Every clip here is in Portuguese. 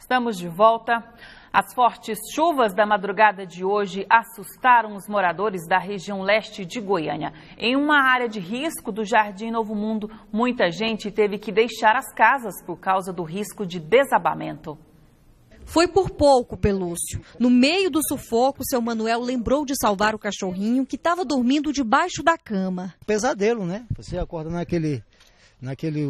Estamos de volta. As fortes chuvas da madrugada de hoje assustaram os moradores da região leste de Goiânia. Em uma área de risco do Jardim Novo Mundo, muita gente teve que deixar as casas por causa do risco de desabamento. Foi por pouco, Pelúcio. No meio do sufoco, seu Manuel lembrou de salvar o cachorrinho que estava dormindo debaixo da cama. Pesadelo, né? Você acorda naquele naquele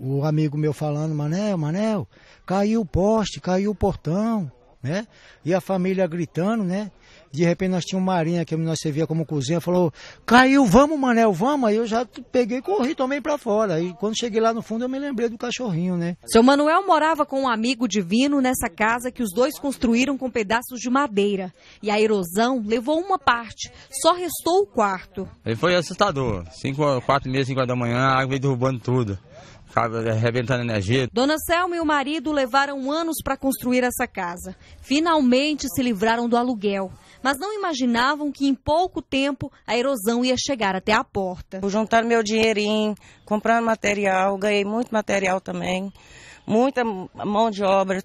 o amigo meu falando, Manel, Manel, caiu o poste, caiu o portão, né? E a família gritando, né? De repente nós tínhamos Marinha, que nós servia como cozinha, falou, caiu, vamos, Manel, vamos. Aí eu já peguei, corri, tomei para fora. E quando cheguei lá no fundo, eu me lembrei do cachorrinho, né? Seu Manuel morava com um amigo divino nessa casa que os dois construíram com pedaços de madeira. E a erosão levou uma parte, só restou o quarto. Ele foi assustador. Cinco, quatro meses cinco horas da manhã, a água veio derrubando tudo casa arrebentando energia. Dona Selma e o marido levaram anos para construir essa casa. Finalmente se livraram do aluguel mas não imaginavam que em pouco tempo a erosão ia chegar até a porta. Juntar meu dinheirinho, comprando material, ganhei muito material também, muita mão de obra,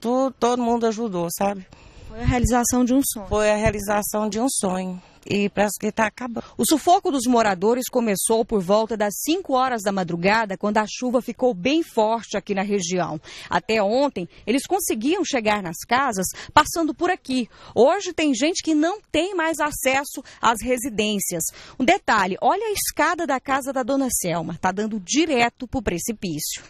tudo, todo mundo ajudou, sabe? Foi a realização de um sonho. Foi a realização de um sonho e parece que está acabando. O sufoco dos moradores começou por volta das 5 horas da madrugada, quando a chuva ficou bem forte aqui na região. Até ontem, eles conseguiam chegar nas casas passando por aqui. Hoje tem gente que não tem mais acesso às residências. Um detalhe, olha a escada da casa da dona Selma, está dando direto para o precipício.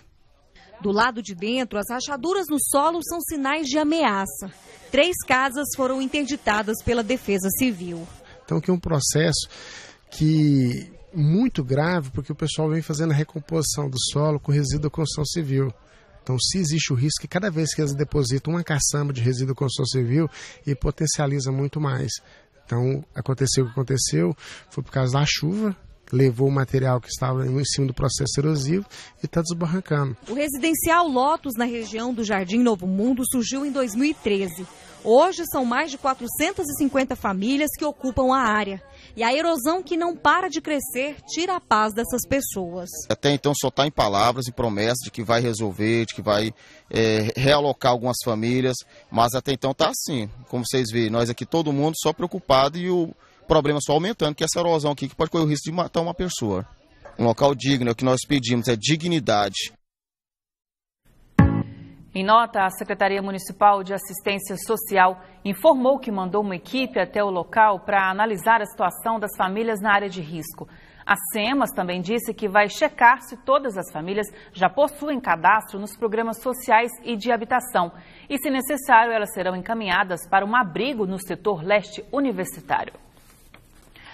Do lado de dentro, as rachaduras no solo são sinais de ameaça. Três casas foram interditadas pela Defesa Civil. Então, que é um processo que muito grave, porque o pessoal vem fazendo a recomposição do solo com resíduo da construção civil. Então, se existe o risco, que cada vez que eles depositam uma caçamba de resíduo da construção civil, e potencializa muito mais. Então, aconteceu o que aconteceu, foi por causa da chuva, levou o material que estava em cima do processo erosivo e está desbarrancando. O residencial Lotus na região do Jardim Novo Mundo surgiu em 2013. Hoje são mais de 450 famílias que ocupam a área. E a erosão que não para de crescer tira a paz dessas pessoas. Até então só está em palavras, e promessas de que vai resolver, de que vai é, realocar algumas famílias, mas até então está assim. Como vocês veem, nós aqui todo mundo só preocupado e o o problema só aumentando, que é essa erosão aqui que pode correr o risco de matar uma pessoa. Um local digno, é o que nós pedimos é dignidade. Em nota, a Secretaria Municipal de Assistência Social informou que mandou uma equipe até o local para analisar a situação das famílias na área de risco. A SEMAS também disse que vai checar se todas as famílias já possuem cadastro nos programas sociais e de habitação. E, se necessário, elas serão encaminhadas para um abrigo no setor leste universitário.